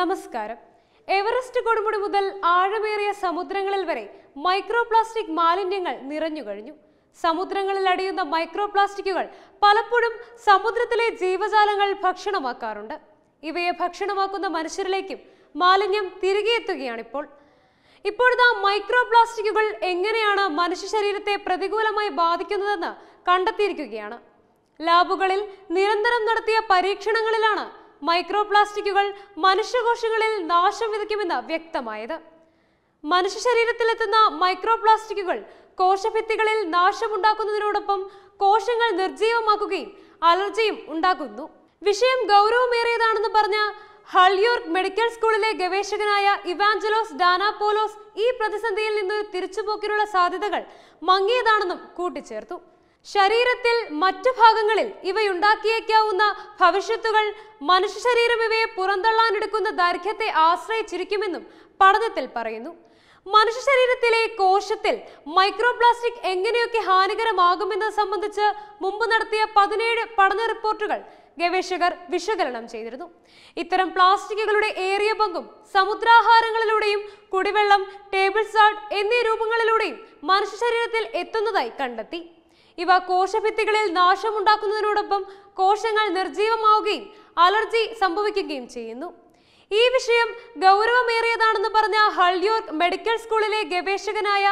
നമസ്കാരം എവറസ്റ്റ് കൊടുമുടി മുതൽ ആഴമേറിയ സമുദ്രങ്ങളിൽ വരെ മൈക്രോപ്ലാസ്റ്റിക് മാലിന്യങ്ങൾ നിറഞ്ഞു കഴിഞ്ഞു സമുദ്രങ്ങളിൽ അടിയുന്ന മൈക്രോപ്ലാസ്റ്റിക്കുകൾ പലപ്പോഴും സമുദ്രത്തിലെ ജീവജാലങ്ങൾ ഭക്ഷണമാക്കാറുണ്ട് ഇവയെ ഭക്ഷണമാക്കുന്ന മനുഷ്യരിലേക്കും മാലിന്യം തിരികെ എത്തുകയാണിപ്പോൾ ഇപ്പോഴത്തെ മൈക്രോപ്ലാസ്റ്റിക്കുകൾ എങ്ങനെയാണ് മനുഷ്യ ശരീരത്തെ പ്രതികൂലമായി ബാധിക്കുന്നതെന്ന് കണ്ടെത്തിയിരിക്കുകയാണ് ലാബുകളിൽ നിരന്തരം നടത്തിയ പരീക്ഷണങ്ങളിലാണ് മൈക്രോപ്ലാസ്റ്റിക്കുകൾ മനുഷ്യകോശങ്ങളിൽ നാശം വിതയ്ക്കുമെന്ന് വ്യക്തമായത് മനുഷ്യ ശരീരത്തിലെത്തുന്ന മൈക്രോപ്ലാസ്റ്റിക്കുകൾ കോശഭിത്തികളിൽ നാശമുണ്ടാക്കുന്നതിനോടൊപ്പം കോശങ്ങൾ നിർജ്ജീവമാക്കുകയും അലർജിയും ഉണ്ടാക്കുന്നു വിഷയം ഗൗരവമേറിയതാണെന്ന് പറഞ്ഞ ഹൾയോർക്ക് മെഡിക്കൽ സ്കൂളിലെ ഗവേഷകനായ ഇവാഞ്ചലോസ് ഡാനാപോലോസ് ഈ പ്രതിസന്ധിയിൽ നിന്ന് തിരിച്ചുപോക്കിനുള്ള സാധ്യതകൾ മങ്ങിയതാണെന്നും കൂട്ടിച്ചേർത്തു ശരീരത്തിൽ മറ്റു ഭാഗങ്ങളിൽ ഇവയുണ്ടാക്കിയേക്കാവുന്ന ഭവിഷ്യത്തുകൾ മനുഷ്യ ശരീരം ഇവയെ പുറന്തള്ളാനെടുക്കുന്ന ദൈർഘ്യത്തെ ആശ്രയിച്ചിരിക്കുമെന്നും പഠനത്തിൽ പറയുന്നു മനുഷ്യ ശരീരത്തിലെ കോശത്തിൽ മൈക്രോപ്ലാസ്റ്റിക് എങ്ങനെയൊക്കെ ഹാനികരമാകുമെന്ന് സംബന്ധിച്ച് മുമ്പ് നടത്തിയ പതിനേഴ് പഠന റിപ്പോർട്ടുകൾ ഗവേഷകർ വിശകലനം ചെയ്തിരുന്നു ഇത്തരം പ്ലാസ്റ്റിക്കുകളുടെ ഏറിയ പങ്കും സമുദ്രാഹാരങ്ങളിലൂടെയും കുടിവെള്ളം ടേബിൾ സാൾട്ട് എന്നീ രൂപങ്ങളിലൂടെയും മനുഷ്യ ശരീരത്തിൽ എത്തുന്നതായി കണ്ടെത്തി ഇവ കോശഭിത്തികളിൽ നാശമുണ്ടാക്കുന്നതിനോടൊപ്പം കോശങ്ങൾ നിർജീവമാവുകയും അലർജി സംഭവിക്കുകയും ചെയ്യുന്നു ഈ വിഷയം ഗൗരവമേറിയതാണെന്ന് പറഞ്ഞ ഹൾയോർക്ക് മെഡിക്കൽ സ്കൂളിലെ ഗവേഷകനായ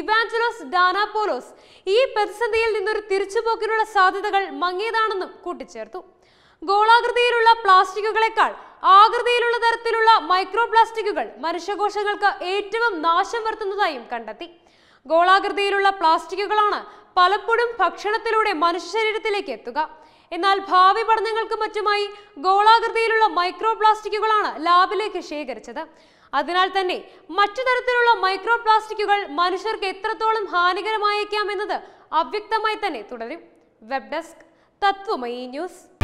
ഇവാഞ്ചലോസ് ഡാനാപോലോസ് ഈ പ്രതിസന്ധിയിൽ നിന്നൊരു തിരിച്ചുപോക്കിനുള്ള സാധ്യതകൾ മങ്ങിയതാണെന്നും കൂട്ടിച്ചേർത്തു ഗോളാകൃതിയിലുള്ള പ്ലാസ്റ്റിക്കുകളെക്കാൾ ആകൃതിയിലുള്ള തരത്തിലുള്ള മൈക്രോ പ്ലാസ്റ്റിക്കുകൾ മനുഷ്യകോശങ്ങൾക്ക് ഏറ്റവും നാശം വരുത്തുന്നതായും കണ്ടെത്തി ഗോളാകൃതിയിലുള്ള പ്ലാസ്റ്റിക്കുകളാണ് പലപ്പോഴും ഭക്ഷണത്തിലൂടെ മനുഷ്യ ശരീരത്തിലേക്ക് എത്തുക എന്നാൽ ഭാവി പഠനങ്ങൾക്ക് മറ്റുമായി ഗോളാകൃതിയിലുള്ള മൈക്രോ പ്ലാസ്റ്റിക്കുകളാണ് ലാബിലേക്ക് ശേഖരിച്ചത് അതിനാൽ തന്നെ മറ്റു തരത്തിലുള്ള മൈക്രോ പ്ലാസ്റ്റിക്കുകൾ മനുഷ്യർക്ക് എത്രത്തോളം ഹാനികരമായേക്കാം എന്നത് അവ്യക്തമായി തന്നെ തുടരും വെബ് ഡെസ്ക് തത്വമയി ന്യൂസ്